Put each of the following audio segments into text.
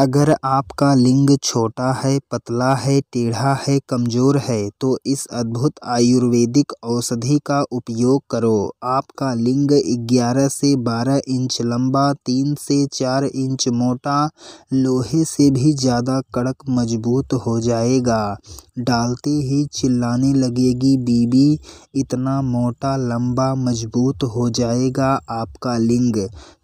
अगर आपका लिंग छोटा है पतला है टेढ़ा है कमज़ोर है तो इस अद्भुत आयुर्वेदिक औषधि का उपयोग करो आपका लिंग ग्यारह से बारह इंच लंबा तीन से चार इंच मोटा लोहे से भी ज़्यादा कड़क मजबूत हो जाएगा डालते ही चिल्लाने लगेगी बीबी इतना मोटा लंबा मजबूत हो जाएगा आपका लिंग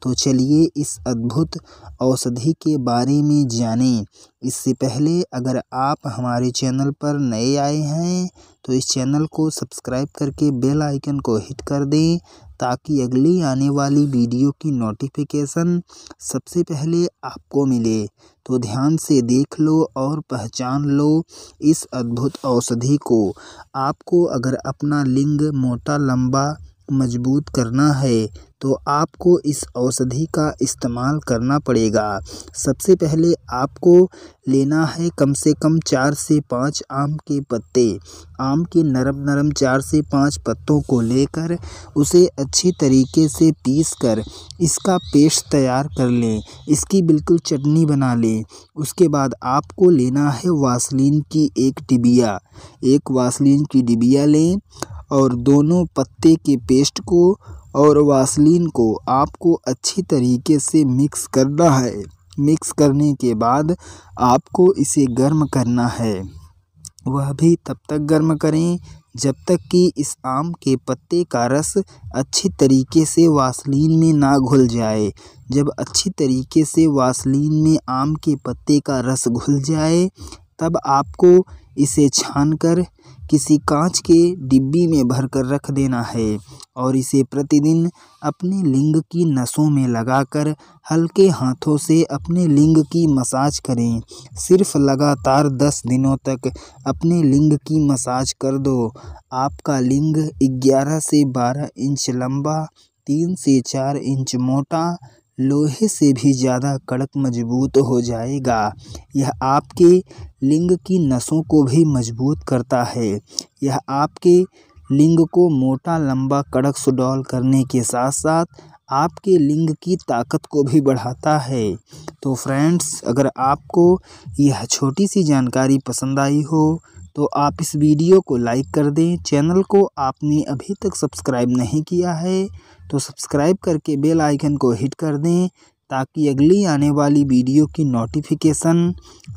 तो चलिए इस अद्भुत औषधि के बारे में में जानें इससे पहले अगर आप हमारे चैनल पर नए आए हैं तो इस चैनल को सब्सक्राइब करके बेल आइकन को हिट कर दें ताकि अगली आने वाली वीडियो की नोटिफिकेशन सबसे पहले आपको मिले तो ध्यान से देख लो और पहचान लो इस अद्भुत औषधि को आपको अगर अपना लिंग मोटा लंबा मजबूत करना है तो आपको इस औषधि का इस्तेमाल करना पड़ेगा सबसे पहले आपको लेना है कम से कम चार से पाँच आम के पत्ते आम के नरम नरम चार से पाँच पत्तों को लेकर उसे अच्छी तरीके से पीस कर इसका पेस्ट तैयार कर लें इसकी बिल्कुल चटनी बना लें उसके बाद आपको लेना है वासलिन की एक डिबिया एक वासलिन की डिबिया लें और दोनों पत्ते के पेस्ट को और वासलीन को आपको अच्छी तरीके से मिक्स करना है मिक्स करने के बाद आपको इसे गर्म करना है वह भी तब तक गर्म करें जब तक कि इस आम के पत्ते का रस अच्छी तरीके से वासलीन में ना घुल जाए जब अच्छी तरीके से वासलीन में आम के पत्ते का रस घुल जाए तब आपको इसे छानकर किसी कांच के डिब्बी में भरकर रख देना है और इसे प्रतिदिन अपने लिंग की नसों में लगाकर हल्के हाथों से अपने लिंग की मसाज करें सिर्फ लगातार दस दिनों तक अपने लिंग की मसाज कर दो आपका लिंग ग्यारह से बारह इंच लंबा तीन से चार इंच मोटा लोहे से भी ज़्यादा कड़क मजबूत हो जाएगा यह आपके लिंग की नसों को भी मजबूत करता है यह आपके लिंग को मोटा लंबा कड़क सुडौल करने के साथ साथ आपके लिंग की ताकत को भी बढ़ाता है तो फ्रेंड्स अगर आपको यह छोटी सी जानकारी पसंद आई हो तो आप इस वीडियो को लाइक कर दें चैनल को आपने अभी तक सब्सक्राइब नहीं किया है तो सब्सक्राइब करके बेल आइकन को हिट कर दें ताकि अगली आने वाली वीडियो की नोटिफिकेशन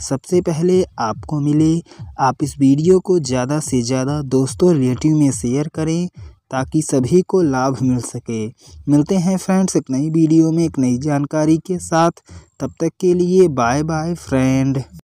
सबसे पहले आपको मिले आप इस वीडियो को ज़्यादा से ज़्यादा दोस्तों रिलेटिव में शेयर करें ताकि सभी को लाभ मिल सके मिलते हैं फ्रेंड्स एक नई वीडियो में एक नई जानकारी के साथ तब तक के लिए बाय बाय फ्रेंड